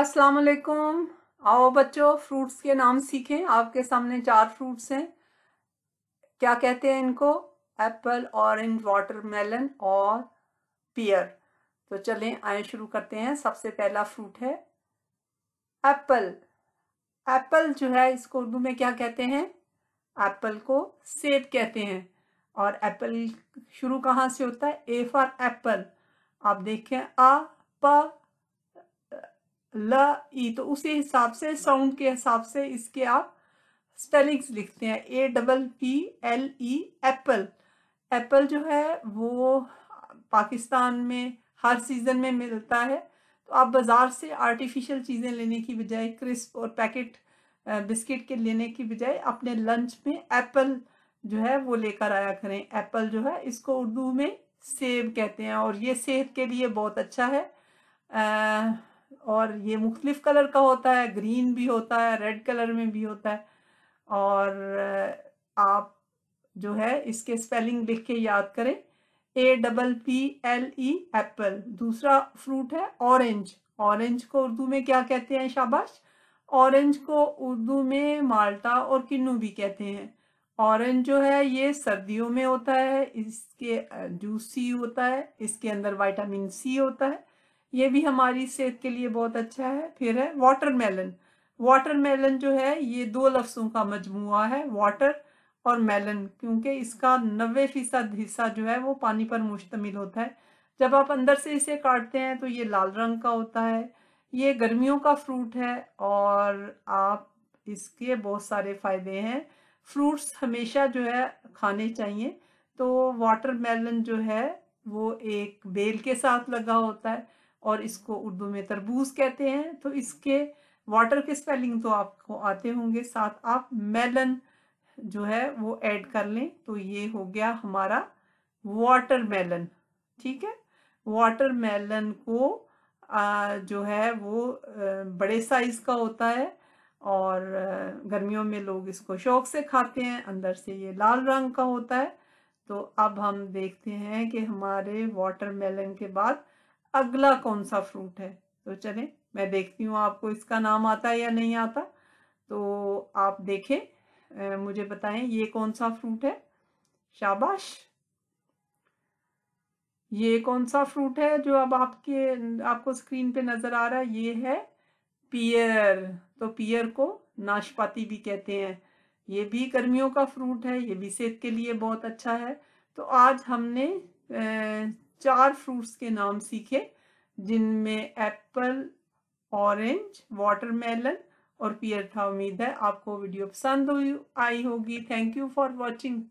अस्सलाम वालेकुम आओ बच्चों फ्रूट्स के नाम सीखें आपके सामने चार फ्रूट्स हैं क्या कहते हैं इनको एप्पल ऑरेंज वाटरमेलन और पियर तो चलें आए शुरू करते हैं सबसे पहला फ्रूट है एप्पल एप्पल जो है इसको उर्दू में क्या कहते हैं एप्पल को सेब कहते हैं और एप्पल शुरू कहाँ से होता है ए फॉर एप्पल आप देखें आ प ल ई तो उसी हिसाब से साउंड के हिसाब से इसके आप स्पेलिंग्स लिखते हैं A double P L E apple apple जो है वो पाकिस्तान में हर सीज़न में मिलता है तो आप बाज़ार से आर्टिफिशियल चीज़ें लेने की बजाय क्रिस्प और पैकेट बिस्किट के लेने की बजाय अपने लंच में एप्पल जो है वो लेकर आया करें एप्पल जो है इसको उर्दू में सेब कहते हैं और ये सेहत के लिए बहुत अच्छा है आ, और ये मुख्तलिफ कलर का होता है ग्रीन भी होता है रेड कलर में भी होता है और आप जो है इसके स्पेलिंग लिख के याद करें A double P L E apple दूसरा फ्रूट है ऑरेंज ऑरेंज को उर्दू में क्या कहते हैं शाबाश ऑरेंज को उर्दू में माल्टा और किन्नू भी कहते हैं ऑरेंज जो है ये सर्दियों में होता है इसके जूसी होता है इसके अंदर विटामिन सी होता है ये भी हमारी सेहत के लिए बहुत अच्छा है फिर है वाटरमेलन वाटरमेलन जो है ये दो लफ्सों का मजमु है वाटर और मेलन क्योंकि इसका नबे फ़ीसद हिस्सा जो है वो पानी पर मुश्तमिल होता है जब आप अंदर से इसे काटते हैं तो ये लाल रंग का होता है ये गर्मियों का फ्रूट है और आप इसके बहुत सारे फ़ायदे हैं फ्रूट्स हमेशा जो है खाने चाहिए तो वाटर मेलन जो है वो एक बेल के साथ लगा होता है और इसको उर्दू में तरबूज कहते हैं तो इसके वाटर के स्पेलिंग तो आपको आते होंगे साथ आप मेलन जो है वो ऐड कर लें तो ये हो गया हमारा वाटर मेलन ठीक है वाटर मेलन को आ, जो है वो बड़े साइज़ का होता है और गर्मियों में लोग इसको शौक से खाते हैं अंदर से ये लाल रंग का होता है तो अब हम देखते हैं कि हमारे वाटर मेलन के बाद अगला कौन सा फ्रूट है तो चलें मैं देखती हूँ आपको इसका नाम आता है या नहीं आता तो आप देखें मुझे बताएं ये कौन सा फ्रूट है शाबाश ये कौन सा फ्रूट है जो अब आपके आपको स्क्रीन पे नज़र आ रहा है ये है पियर तो पियर को नाशपाती भी कहते हैं ये भी गर्मियों का फ्रूट है ये भी सेहत के लिए बहुत अच्छा है तो आज हमने चार फ्रूट्स के नाम सीखे जिनमें एप्पल ऑरेंज वाटरमेलन और पियर था उम्मीद है आपको वीडियो पसंद आई होगी थैंक यू फॉर वॉचिंग